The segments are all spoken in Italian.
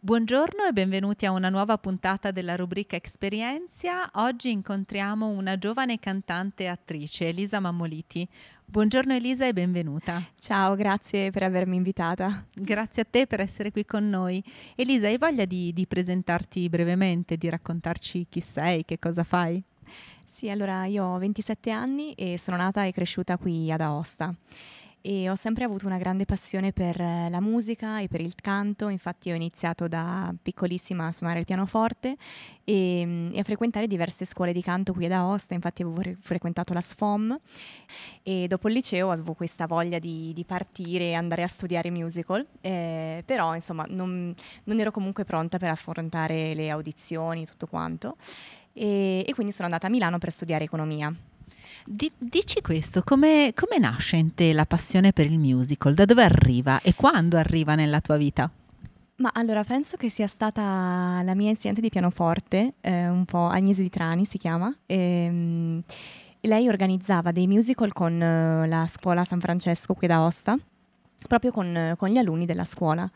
Buongiorno e benvenuti a una nuova puntata della rubrica Esperienzia. Oggi incontriamo una giovane cantante e attrice, Elisa Mammoliti. Buongiorno Elisa e benvenuta. Ciao, grazie per avermi invitata. Grazie a te per essere qui con noi. Elisa, hai voglia di, di presentarti brevemente, di raccontarci chi sei, che cosa fai? Sì, allora io ho 27 anni e sono nata e cresciuta qui ad Aosta e ho sempre avuto una grande passione per eh, la musica e per il canto, infatti ho iniziato da piccolissima a suonare il pianoforte e, mm, e a frequentare diverse scuole di canto qui ad Aosta, infatti avevo frequentato la SFOM e dopo il liceo avevo questa voglia di, di partire e andare a studiare musical, eh, però insomma non, non ero comunque pronta per affrontare le audizioni e tutto quanto e, e quindi sono andata a Milano per studiare economia. Di, dici questo, come, come nasce in te la passione per il musical? Da dove arriva e quando arriva nella tua vita? Ma allora penso che sia stata la mia insegnante di pianoforte, eh, un po' Agnese di Trani si chiama. Ehm, e, lei organizzava dei musical con eh, la scuola San Francesco qui da Osta proprio con, con, gli alunni della scuola.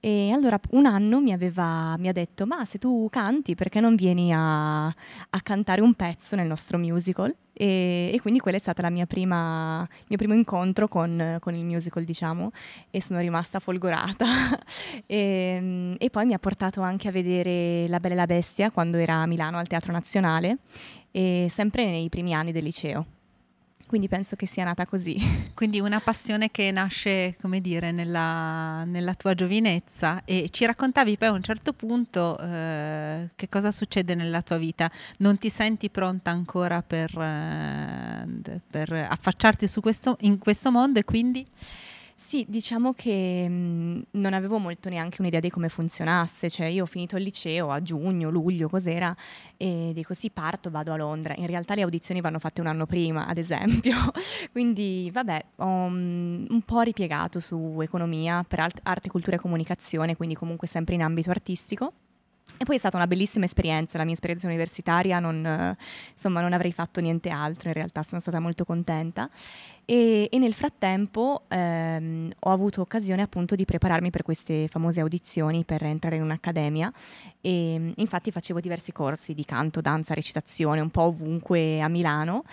E allora un anno mi, aveva, mi ha detto, ma se tu canti perché non vieni a, a cantare un pezzo nel nostro musical? E, e quindi quello è stato prima, il mio primo incontro con, con, il musical, diciamo, e sono rimasta folgorata. e, e poi mi ha portato anche a vedere La Bella e la Bestia quando era a Milano al Teatro Nazionale, e sempre nei primi anni del liceo. Quindi penso che sia nata così. Quindi una passione che nasce, come dire, nella, nella tua giovinezza e ci raccontavi poi a un certo punto eh, che cosa succede nella tua vita. Non ti senti pronta ancora per, eh, per affacciarti questo, in questo mondo e quindi sì, diciamo che mh, mm, non avevo molto neanche un'idea di come funzionasse, cioè io ho finito il liceo a giugno, luglio, cos'era, e dico sì, parto, vado a Londra. In realtà le audizioni vanno fatte un anno prima, ad esempio, quindi vabbè, ho mh, mm, un po' ripiegato su economia per arte, cultura e comunicazione, quindi comunque sempre in ambito artistico. E poi è stata una bellissima esperienza, la mia esperienza universitaria, non, insomma non avrei fatto niente altro in realtà, sono stata molto contenta e, e nel frattempo ehm, ho avuto occasione appunto di prepararmi per queste famose audizioni per entrare in un'accademia e infatti facevo diversi corsi di canto, danza, recitazione un po' ovunque a Milano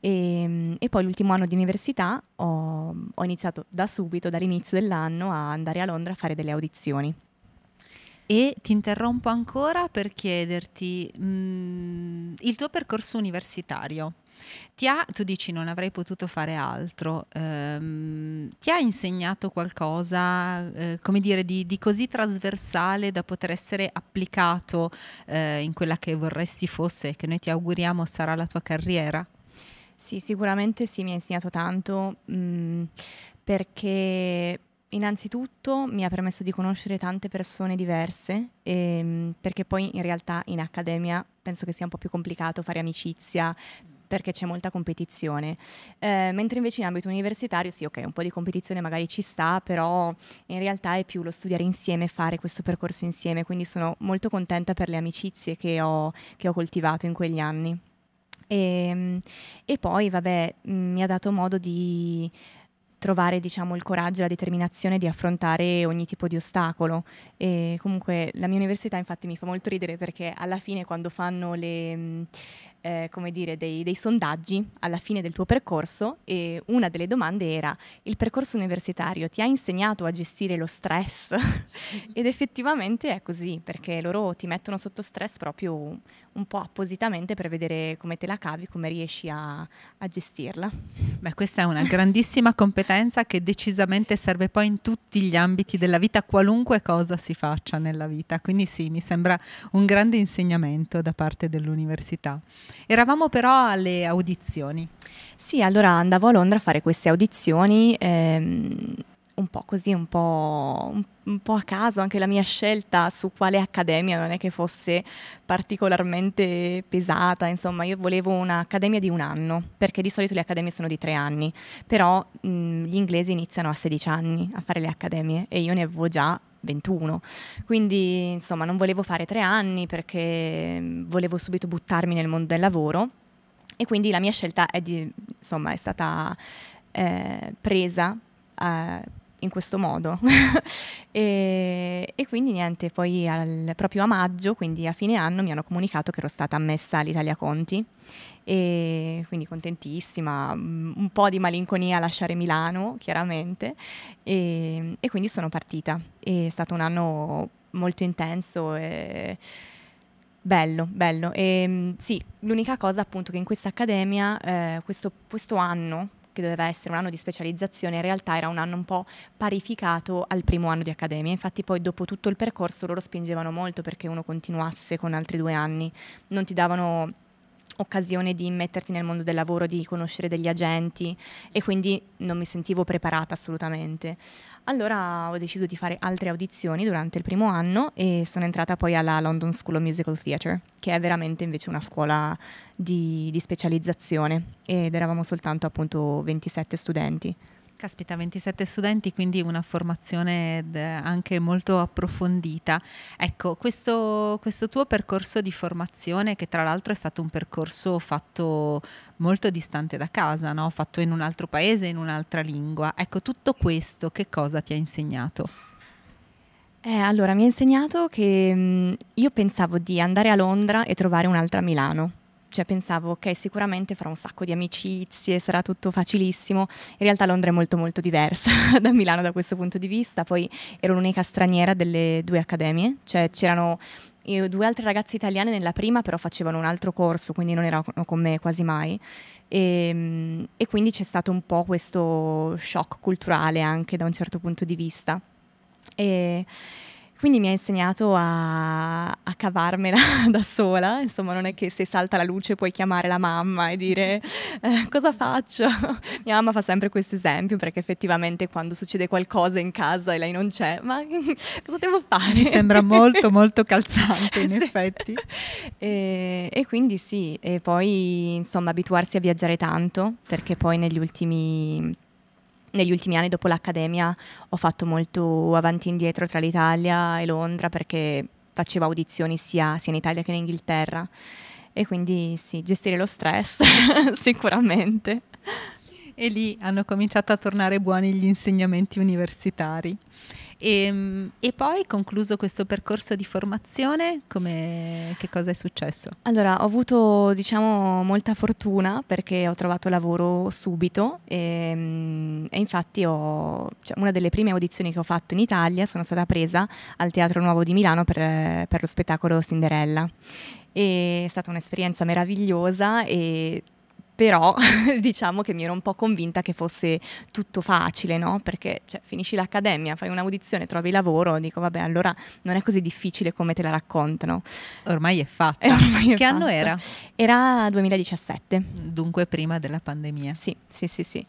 e, e poi l'ultimo anno di università ho, ho iniziato da subito, dall'inizio dell'anno a andare a Londra a fare delle audizioni. E ti interrompo ancora per chiederti mh, mm, il tuo percorso universitario. Ha, tu dici non avrei potuto fare altro, ehm, ti ha insegnato qualcosa, eh, come dire, di, di, così trasversale da poter essere applicato eh, in quella che vorresti fosse, che noi ti auguriamo sarà la tua carriera? Sì, sicuramente sì, mi ha insegnato tanto mh, mm, perché innanzitutto mi ha permesso di conoscere tante persone diverse, ehm, perché poi in realtà in accademia penso che sia un po' più complicato fare amicizia perché c'è molta competizione, eh, mentre invece in ambito universitario sì, ok, un po' di competizione magari ci sta, però in realtà è più lo studiare insieme, fare questo percorso insieme, quindi sono molto contenta per le amicizie che ho, che ho coltivato in quegli anni. E, ehm, e poi, vabbè, mm, mi ha dato modo di trovare diciamo, il coraggio e la determinazione di affrontare ogni tipo di ostacolo. E comunque la mia università infatti mi fa molto ridere perché alla fine quando fanno le... Mh, eh, come dire, dei, dei, sondaggi alla fine del tuo percorso e una delle domande era il percorso universitario ti ha insegnato a gestire lo stress? Ed effettivamente è così, perché loro ti mettono sotto stress proprio un po' appositamente per vedere come te la cavi, come riesci a, a gestirla. Beh, questa è una grandissima competenza che decisamente serve poi in tutti gli ambiti della vita, qualunque cosa si faccia nella vita. Quindi sì, mi sembra un grande insegnamento da parte dell'università. Eravamo però alle audizioni. Sì, allora andavo a Londra a fare queste audizioni. Ehm, un po' così, un po', un po', a caso anche la mia scelta su quale accademia non è che fosse particolarmente pesata, insomma io volevo un'accademia di un anno, perché di solito le accademie sono di tre anni, però mh, gli inglesi iniziano a 16 anni a fare le accademie e io ne avevo già 21. Quindi insomma non volevo fare tre anni perché mm, volevo subito buttarmi nel mondo del lavoro e quindi la mia scelta è, di, insomma, è stata eh, presa. Eh, in questo modo. e, e, quindi niente, poi al, proprio a maggio, quindi a fine anno, mi hanno comunicato che ero stata ammessa all'Italia Conti e quindi contentissima, mm, un po' di malinconia a lasciare Milano chiaramente e, e quindi sono partita. È stato un anno molto intenso e bello, bello. E, mm, sì, l'unica cosa appunto che in questa accademia eh, questo, questo anno che doveva essere un anno di specializzazione, in realtà era un anno un po' parificato al primo anno di accademia. Infatti poi dopo tutto il percorso loro spingevano molto perché uno continuasse con altri due anni, non ti davano occasione di metterti nel mondo del lavoro, di conoscere degli agenti e quindi non mi sentivo preparata assolutamente. Allora ho deciso di fare altre audizioni durante il primo anno e sono entrata poi alla London School of Musical Theatre, che è veramente invece una scuola di, di specializzazione ed eravamo soltanto appunto 27 studenti. Caspita, 27 studenti, quindi una formazione anche molto approfondita. Ecco, questo, questo, tuo percorso di formazione, che tra l'altro è stato un percorso fatto molto distante da casa, no? fatto in un altro paese, in un'altra lingua, ecco, tutto questo che cosa ti ha insegnato? Eh, allora, mi ha insegnato che mh, mm, io pensavo di andare a Londra e trovare un'altra Milano cioè pensavo che okay, sicuramente farò un sacco di amicizie, sarà tutto facilissimo. In realtà Londra è molto molto diversa da Milano da questo punto di vista. Poi ero l'unica straniera delle due accademie, cioè c'erano io, due altre ragazze italiane nella prima però facevano un altro corso, quindi non erano con me quasi mai. E, ehm, e quindi c'è stato un po' questo shock culturale anche da un certo punto di vista. E, quindi mi ha insegnato a, a cavarmela da sola, insomma non è che se salta la luce puoi chiamare la mamma e dire eh, cosa faccio. Mia mamma fa sempre questo esempio perché effettivamente quando succede qualcosa in casa e lei non c'è, ma cosa devo fare? Mi sembra molto molto calzante in sì. effetti. E, e quindi sì, e poi insomma abituarsi a viaggiare tanto perché poi negli ultimi negli ultimi anni dopo l'accademia ho fatto molto avanti e indietro tra l'Italia e Londra perché facevo audizioni sia, sia in Italia che in Inghilterra e quindi sì, gestire lo stress sicuramente. E lì hanno cominciato a tornare buoni gli insegnamenti universitari. E, ehm, e, poi concluso questo percorso di formazione, come, che cosa è successo? Allora, ho avuto diciamo molta fortuna perché ho trovato lavoro subito e, ehm, e infatti ho, cioè, una delle prime audizioni che ho fatto in Italia sono stata presa al Teatro Nuovo di Milano per, per lo spettacolo Cinderella. E è stata un'esperienza meravigliosa e però diciamo che mi ero un po' convinta che fosse tutto facile, no? Perché cioè, finisci l'accademia, fai un'audizione, trovi lavoro, dico vabbè allora non è così difficile come te la raccontano. Ormai è fatta. Ormai che è anno era? Era 2017. Dunque prima della pandemia. Sì, sì, sì, sì.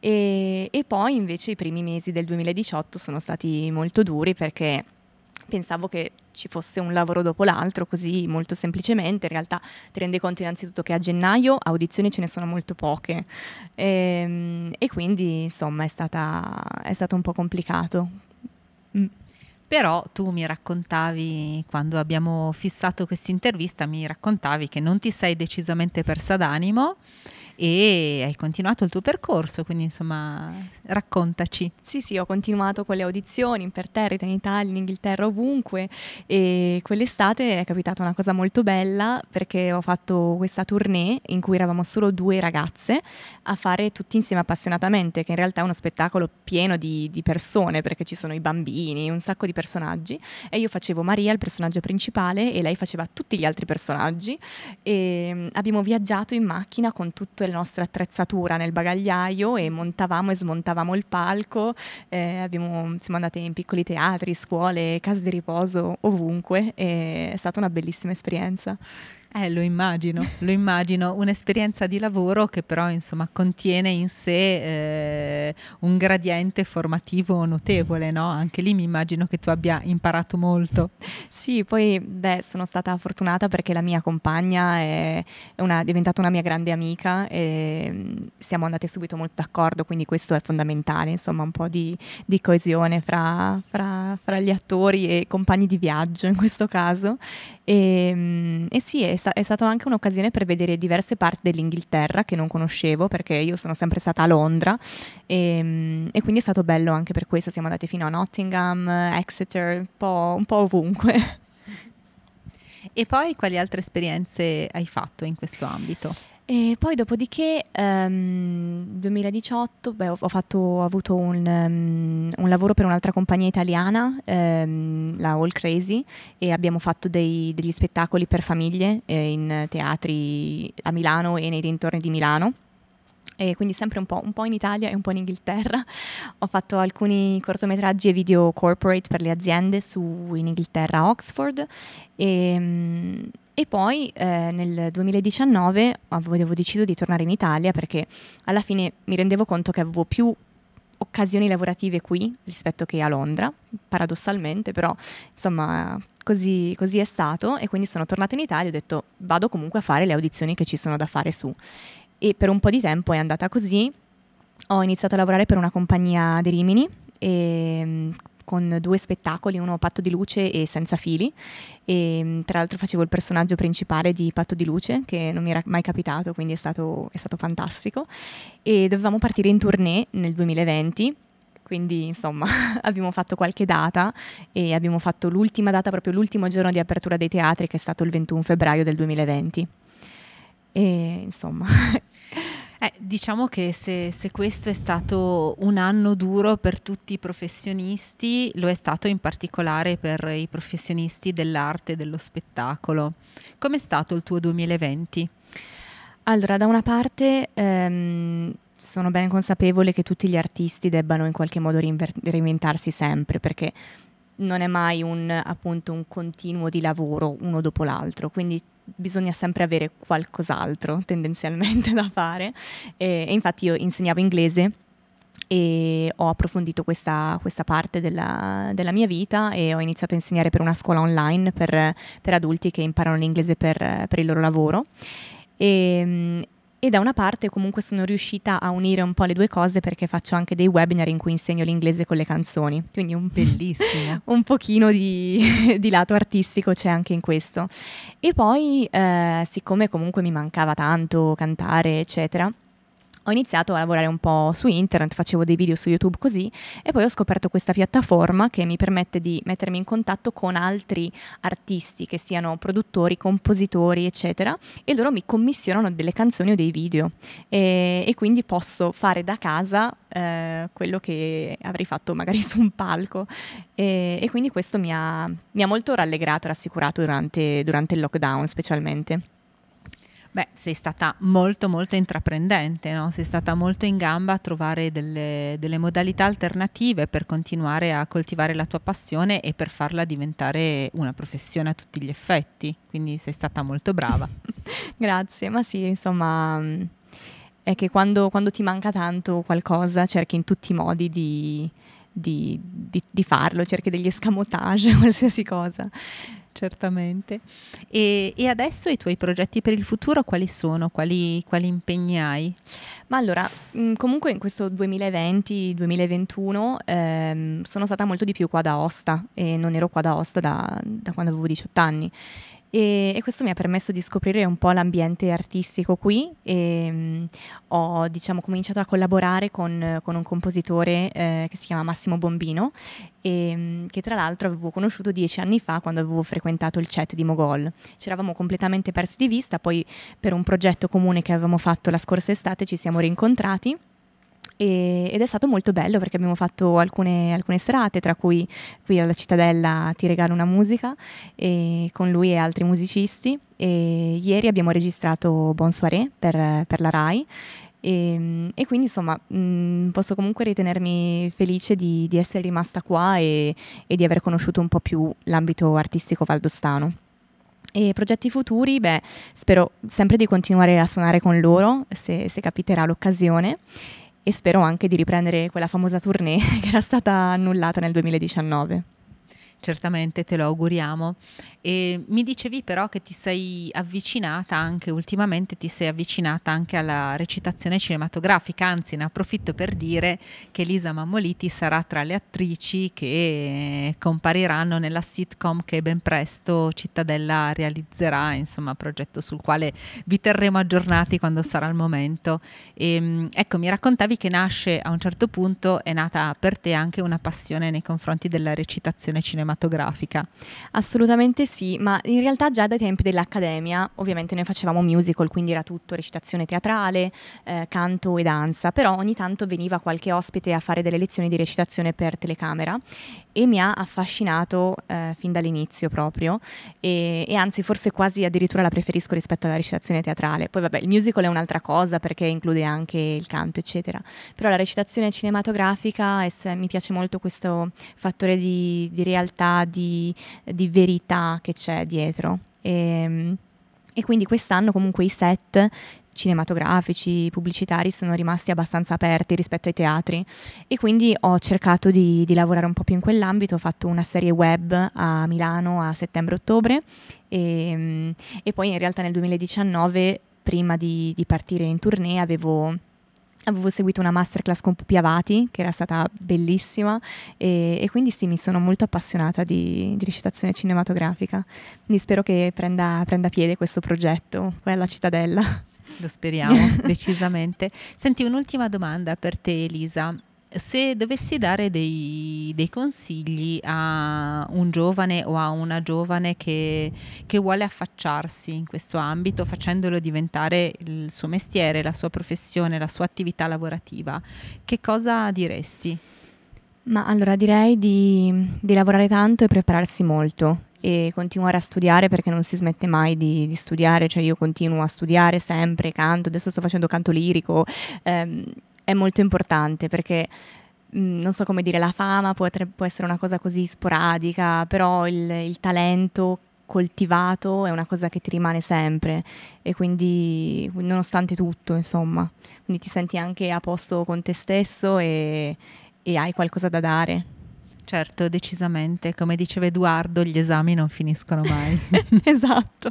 E, e poi invece i primi mesi del 2018 sono stati molto duri perché pensavo che ci fosse un lavoro dopo l'altro, così molto semplicemente. In realtà ti rendi conto innanzitutto che a gennaio audizioni ce ne sono molto poche e, ehm, e quindi insomma è, stata, è, stato un po' complicato. Mm. Però tu mi raccontavi, quando abbiamo fissato questa intervista, mi raccontavi che non ti sei decisamente persa d'animo e hai continuato il tuo percorso, quindi insomma raccontaci. Sì, sì, ho continuato con le audizioni in imperterrita in Italia, in Inghilterra, ovunque e quell'estate è capitata una cosa molto bella perché ho fatto questa tournée in cui eravamo solo due ragazze a fare tutti insieme appassionatamente, che in realtà è uno spettacolo pieno di, di persone perché ci sono i bambini, un sacco di personaggi e io facevo Maria, il personaggio principale e lei faceva tutti gli altri personaggi e mm, abbiamo viaggiato in macchina con tutto tutte le nostre attrezzature nel bagagliaio e mm. montavamo e smontavamo il palco, eh, abbiamo, siamo andate in piccoli teatri, scuole, case di riposo, ovunque e è stata una bellissima esperienza. Eh, lo immagino, lo immagino, un'esperienza di lavoro che però insomma contiene in sé eh, un gradiente formativo notevole, no? Anche lì mi immagino che tu abbia imparato molto. Sì, poi beh, sono stata fortunata perché la mia compagna è, una, è diventata una mia grande amica e mm, siamo andate subito molto d'accordo, quindi questo è fondamentale, insomma un po' di, di coesione fra, fra, fra gli attori e compagni di viaggio in questo caso. E, ehm, e sì, è, è, stata anche un'occasione per vedere diverse parti dell'Inghilterra che non conoscevo perché io sono sempre stata a Londra e, ehm, e quindi è stato bello anche per questo. Siamo andate fino a Nottingham, Exeter, un po', un po ovunque. E poi quali altre esperienze hai fatto in questo ambito? E poi dopodiché, um, ehm, 2018, beh, ho, fatto, ho, avuto un, um, un, lavoro per un'altra compagnia italiana, um, la All Crazy, e abbiamo fatto dei, degli spettacoli per famiglie eh, in teatri a Milano e nei dintorni di Milano. E quindi sempre un po', un po', in Italia e un po' in Inghilterra. Ho fatto alcuni cortometraggi e video corporate per le aziende su, in Inghilterra, Oxford. E, e poi eh, nel 2019 avevo deciso di tornare in Italia perché alla fine mi rendevo conto che avevo più occasioni lavorative qui rispetto che a Londra, paradossalmente, però insomma così, così è stato e quindi sono tornata in Italia e ho detto vado comunque a fare le audizioni che ci sono da fare su. E per un po' di tempo è andata così, ho iniziato a lavorare per una compagnia di Rimini e con due spettacoli, uno Patto di Luce e Senza Fili. E, mm, tra l'altro facevo il personaggio principale di Patto di Luce, che non mi era mai capitato, quindi è stato, è stato fantastico. E dovevamo partire in tournée nel 2020 quindi insomma abbiamo fatto qualche data e abbiamo fatto l'ultima data, proprio l'ultimo giorno di apertura dei teatri che è stato il 21 febbraio del 2020. E insomma Eh, diciamo che se, se, questo è stato un anno duro per tutti i professionisti, lo è stato in particolare per i professionisti dell'arte e dello spettacolo. Com'è stato il tuo 2020? Allora, da una parte ehm, sono ben consapevole che tutti gli artisti debbano in qualche modo reinventarsi sempre, perché non è mai un, appunto, un continuo di lavoro uno dopo l'altro, quindi bisogna sempre avere qualcos'altro tendenzialmente da fare e, e infatti io insegnavo inglese e ho approfondito questa, questa parte della, della, mia vita e ho iniziato a insegnare per una scuola online per, per adulti che imparano l'inglese per, per il loro lavoro. E, e da una parte comunque sono riuscita a unire un po' le due cose perché faccio anche dei webinar in cui insegno l'inglese con le canzoni, quindi un, Bellissimo. un pochino di, di lato artistico c'è anche in questo. E poi eh, siccome comunque mi mancava tanto cantare eccetera, ho iniziato a lavorare un po' su internet, facevo dei video su YouTube così e poi ho scoperto questa piattaforma che mi permette di mettermi in contatto con altri artisti che siano produttori, compositori, eccetera e loro mi commissionano delle canzoni o dei video e, e quindi posso fare da casa eh, quello che avrei fatto magari su un palco e, e quindi questo mi ha, mi ha molto rallegrato, rassicurato durante, durante il lockdown specialmente. Beh, sei stata molto molto intraprendente, no? sei stata molto in gamba a trovare delle, delle, modalità alternative per continuare a coltivare la tua passione e per farla diventare una professione a tutti gli effetti, quindi sei stata molto brava. Grazie, ma sì, insomma mm, è che quando, quando, ti manca tanto qualcosa cerchi in tutti i modi di, di, di, di farlo, cerchi degli escamotage, qualsiasi cosa certamente. E, e, adesso i tuoi progetti per il futuro quali sono? Quali, quali impegni hai? Ma allora, comunque in questo 2020-2021 ehm, sono stata molto di più qua da Osta e non ero qua da Osta da, da quando avevo 18 anni e, e, questo mi ha permesso di scoprire un po' l'ambiente artistico qui e ehm, mh, ho diciamo, cominciato a collaborare con, con un compositore eh, che si chiama Massimo Bombino e, ehm, mh, che tra l'altro avevo conosciuto dieci anni fa quando avevo frequentato il chat di Mogol. Ci eravamo completamente persi di vista, poi per un progetto comune che avevamo fatto la scorsa estate ci siamo rincontrati e, ed è stato molto bello perché abbiamo fatto alcune, alcune, serate, tra cui qui alla Cittadella ti regalo una musica con lui e altri musicisti. E ieri abbiamo registrato Bonsoiré per, per la RAI e, ehm, e, quindi insomma mh, mm, posso comunque ritenermi felice di, di essere rimasta qua e, e, di aver conosciuto un po' più l'ambito artistico valdostano. E progetti futuri, beh, spero sempre di continuare a suonare con loro se, se capiterà l'occasione e spero anche di riprendere quella famosa tournée che era stata annullata nel 2019. Certamente te lo auguriamo e mi dicevi però che ti sei avvicinata anche ultimamente, ti sei avvicinata anche alla recitazione cinematografica, anzi ne approfitto per dire che Lisa Mammoliti sarà tra le attrici che compariranno nella sitcom che ben presto Cittadella realizzerà, insomma progetto sul quale vi terremo aggiornati quando sarà il momento. E, ehm, ecco, mi raccontavi che nasce a un certo punto, è nata per te anche una passione nei confronti della recitazione cinematografica. Assolutamente sì sì, ma in realtà già dai tempi dell'Accademia, ovviamente noi facevamo musical, quindi era tutto recitazione teatrale, eh, canto e danza, però ogni tanto veniva qualche ospite a fare delle lezioni di recitazione per telecamera e mi ha affascinato eh, fin dall'inizio proprio e, e, anzi forse quasi addirittura la preferisco rispetto alla recitazione teatrale. Poi vabbè, il musical è un'altra cosa perché include anche il canto, eccetera, però la recitazione cinematografica mi piace molto questo fattore di, di realtà, di, di verità che c'è dietro. E, ehm, e quindi quest'anno comunque i set cinematografici, pubblicitari sono rimasti abbastanza aperti rispetto ai teatri e quindi ho cercato di, di lavorare un po' più in quell'ambito, ho fatto una serie web a Milano a settembre-ottobre e, ehm, e poi in realtà nel 2019, prima di, di partire in tournée, avevo avevo seguito una masterclass con Pupi Avati che era stata bellissima e, e quindi sì mi sono molto appassionata di, di recitazione cinematografica quindi spero che prenda, prenda piede questo progetto poi alla cittadella lo speriamo decisamente senti un'ultima domanda per te Elisa se dovessi dare dei, dei, consigli a un giovane o a una giovane che, che, vuole affacciarsi in questo ambito facendolo diventare il suo mestiere, la sua professione, la sua attività lavorativa, che cosa diresti? Ma allora direi di, di lavorare tanto e prepararsi molto e continuare a studiare perché non si smette mai di, di, studiare, cioè io continuo a studiare sempre canto, adesso sto facendo canto lirico, ehm, è molto importante perché mm, non so come dire, la fama può, può essere una cosa così sporadica, però il, il, talento coltivato è una cosa che ti rimane sempre e quindi nonostante tutto, insomma, quindi ti senti anche a posto con te stesso e, e hai qualcosa da dare. Certo, decisamente. Come diceva Edoardo, gli esami non finiscono mai. esatto.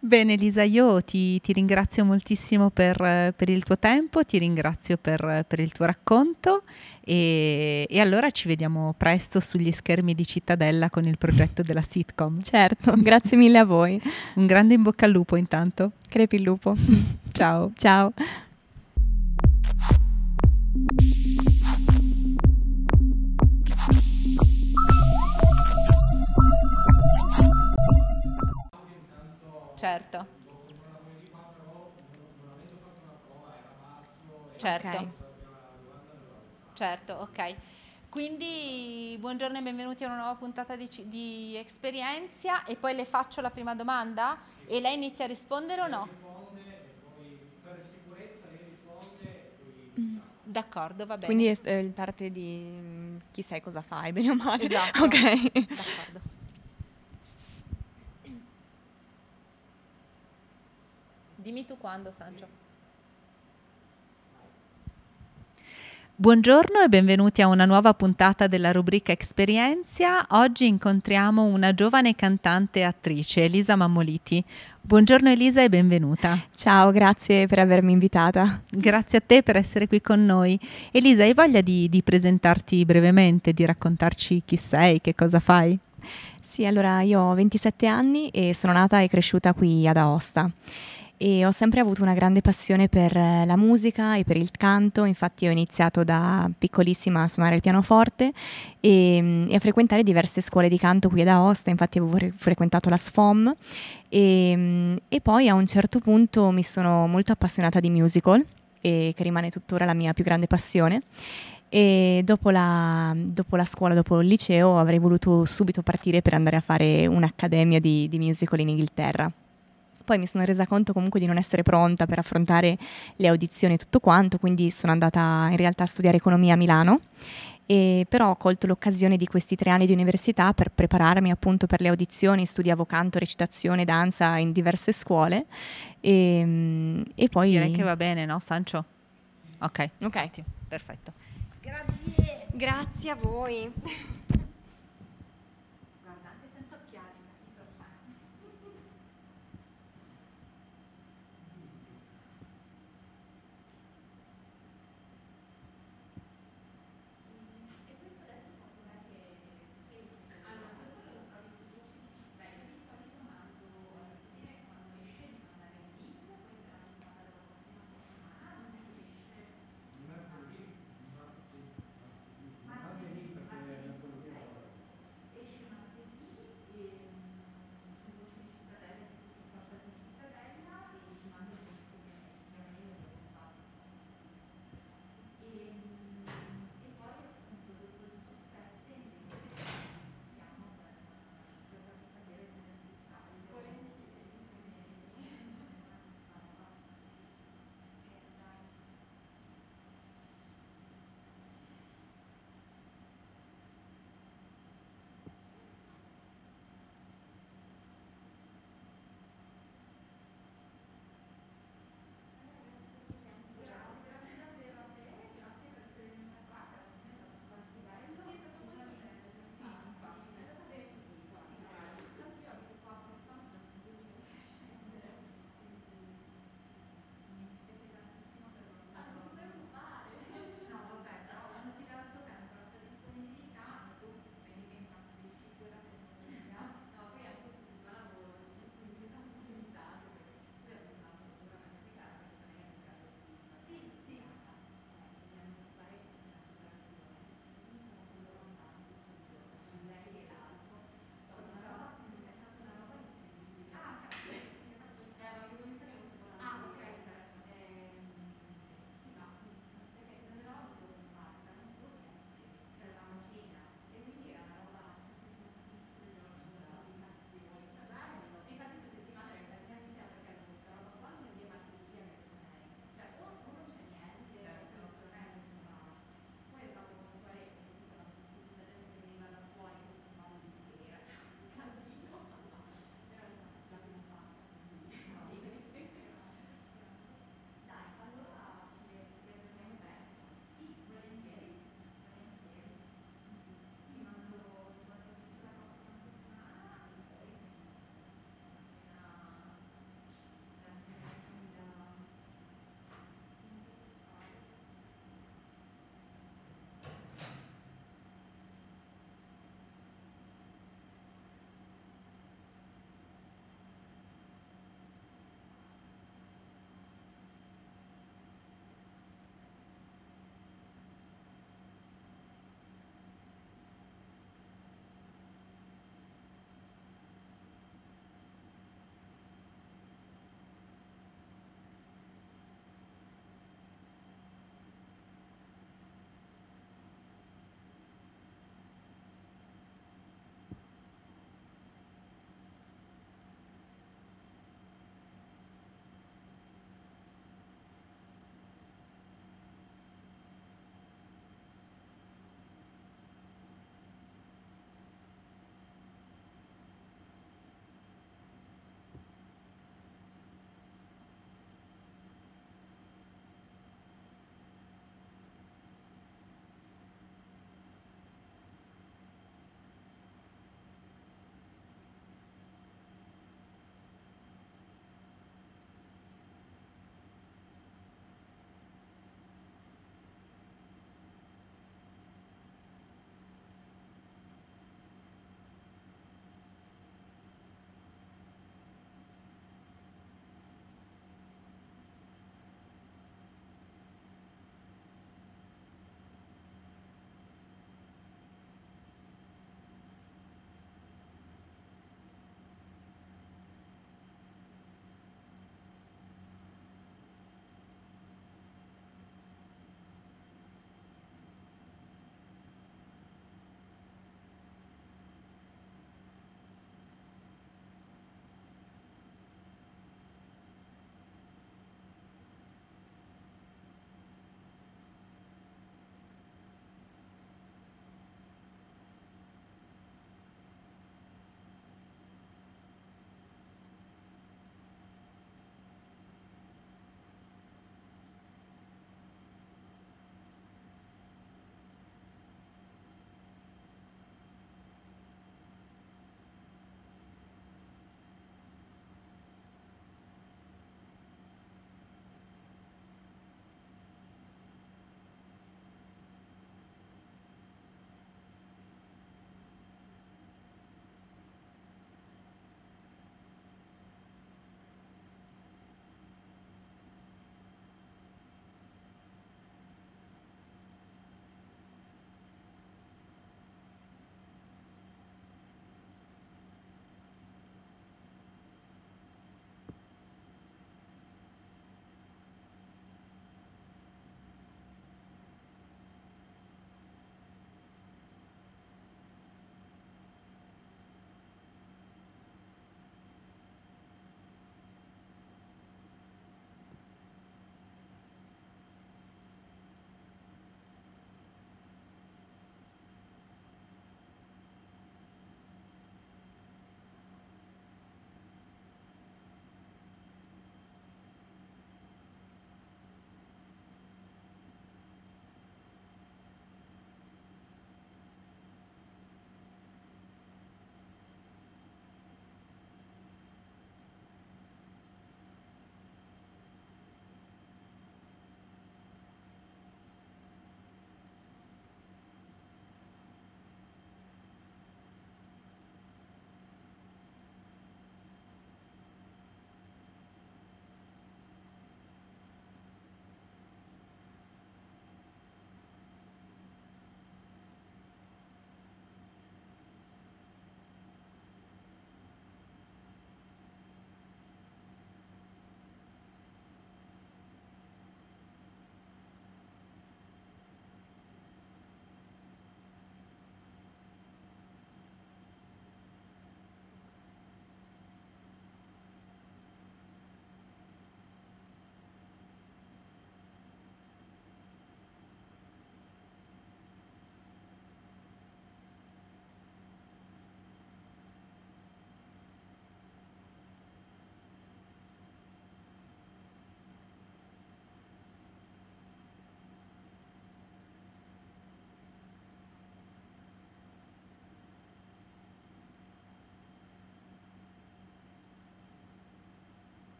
Bene Lisa, io ti, ti ringrazio moltissimo per, per, il tuo tempo, ti ringrazio per, per il tuo racconto e, e, allora ci vediamo presto sugli schermi di Cittadella con il progetto della sitcom. Certo, grazie mille a voi. Un grande in bocca al lupo intanto. Crepi il lupo. Ciao. Ciao. Certo. Certo. Okay. Certo, ok. Quindi buongiorno e benvenuti a una nuova puntata di, di Esperienza e poi le faccio la prima domanda e lei inizia a rispondere o no? Mm, d'accordo, va bene. Quindi è, parte di mm, chi sei, cosa fai, bene o male. Esatto. Ok. D'accordo. Dimmi tu quando, Sancio. Buongiorno e benvenuti a una nuova puntata della rubrica Esperienza. Oggi incontriamo una giovane cantante e attrice, Elisa Mammoliti. Buongiorno Elisa e benvenuta. Ciao, grazie per avermi invitata. Grazie a te per essere qui con noi. Elisa, hai voglia di, di presentarti brevemente, di raccontarci chi sei, che cosa fai? Sì, allora io ho 27 anni e sono nata e cresciuta qui ad Aosta e ho sempre avuto una grande passione per eh, la musica e per il canto, infatti ho iniziato da piccolissima a suonare il pianoforte e, mm, e a frequentare diverse scuole di canto qui ad Aosta, infatti avevo frequentato la SFOM e, mm, e poi a un certo punto mi sono molto appassionata di musical che rimane tuttora la mia più grande passione e dopo la, dopo la, scuola, dopo il liceo, avrei voluto subito partire per andare a fare un'accademia di, di musical in Inghilterra. Poi mi sono resa conto comunque di non essere pronta per affrontare le audizioni e tutto quanto, quindi sono andata in realtà a studiare economia a Milano e però ho colto l'occasione di questi tre anni di università per prepararmi appunto per le audizioni, studiavo canto, recitazione, danza in diverse scuole e, ehm, e poi... Direi che va bene, no Sancio? Ok, ok, perfetto. Grazie, grazie a voi.